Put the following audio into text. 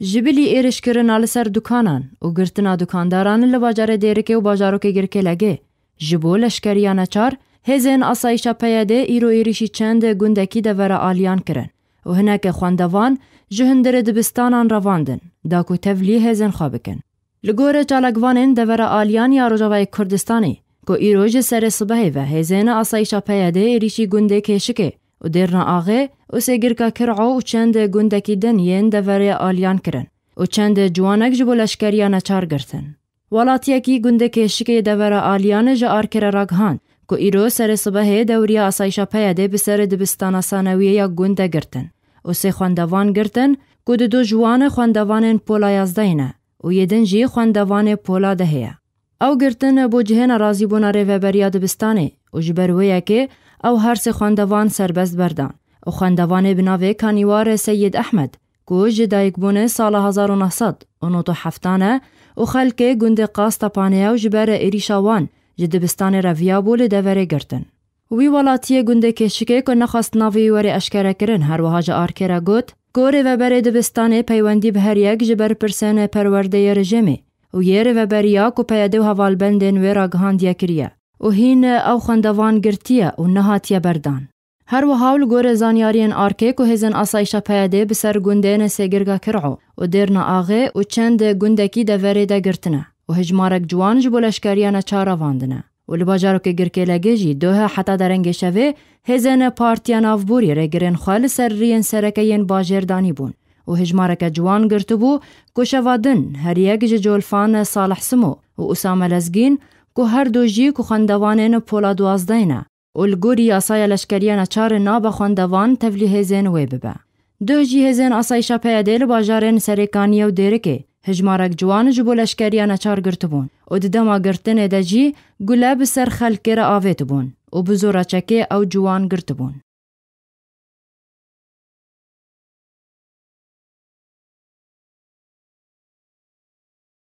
جبلی ایرش کرن آل سر دکانان و گرتنا دکانداران لباجار دیرکه و باجاروکه گرکه لگه جبو لشکریان چار هزین آسایشا پیده ایرو ایریشی چند گندکی ده ورا آلیان کرن و هنک خواندوان جهندر دبستانان رواندن داکو تفلی هزین خوابکن لگور چالگوانین ده ورا آلیان یا روژاوی کردستانی کو ایروژ سر صبح و هزین آسایشا پیده ایریشی گنده کشکه و دیرنا آغه او سه گرکا کرعو و چند گندکی دن یین دوره آلیان کرن و چند جوانک جبو لشکریان چار گرتن. ولاتیکی گندکی شکی دوره آلیان جا آرکر راگهان کو ایرو سر صبح دوریا آسایشا پیاده به سر دبستان سانویه یا گنده گرتن. او سه خواندوان گرتن کو دو جوان خواندوان پولا یازدهینه و یدن جی خواندوان پولا دهیه. او گرتن بو جهن رازی بونا ریوبریا دبستانه و جبرویه که او هر سه خواندوان سربست بردان او خواندوان بناوی کانیوار سید احمد کو جدایک بونه سال 1900 اونوتو هفتانه او خلک گند قاست پانه او جبر ایریشاوان جدبستان رویا بول دوره گرتن وی ولاتیه گنده کشکه که نخواست ناوی وری اشکره کرن هر وها جا آرکره گوت گوره و بره دبستان پیوندی به هر یک جبر پرسن پرورده رژمه و یه و بریا کو پیده و حوالبندن و راگهاندیه کریه هین او خندوان گرتیه و نهاتیه بردان. هر و هاول گور زانیارین آرکه که هزن آسایشا پیاده بسر گندین سیگرگا کرعو و دیرنا آغه و چند گندکی دوری ده گرتنه و هجمارک جوان جبو لشکریان چارا واندنه. و لباجارو که گرکی لگه جی دوه حتا درنگ شوه هزن پارتیان آفبوری گرن خوال سر رین سرکین دانی بون. و هجمارک جوان گرتو بو کشوادن هر یک جولفان صالح سمو و اسامه لزگين کو هر دو جی کو خواندوانên pola duwazdeyê ne û li gorî yasaya leşkeriyê neçarê e naba xwendevan tevlî hêzên wê bibe. Du jî hêzên asayîşa peyedê li bajarên serêkaniye û dêrikê hijmarek ciwan ji bo leşkeriya neçar girtibûn û di dema girtinê de jî gule bi ser xelkê re avêtibûn û bi zoraçekê ew ciwan girtibûn.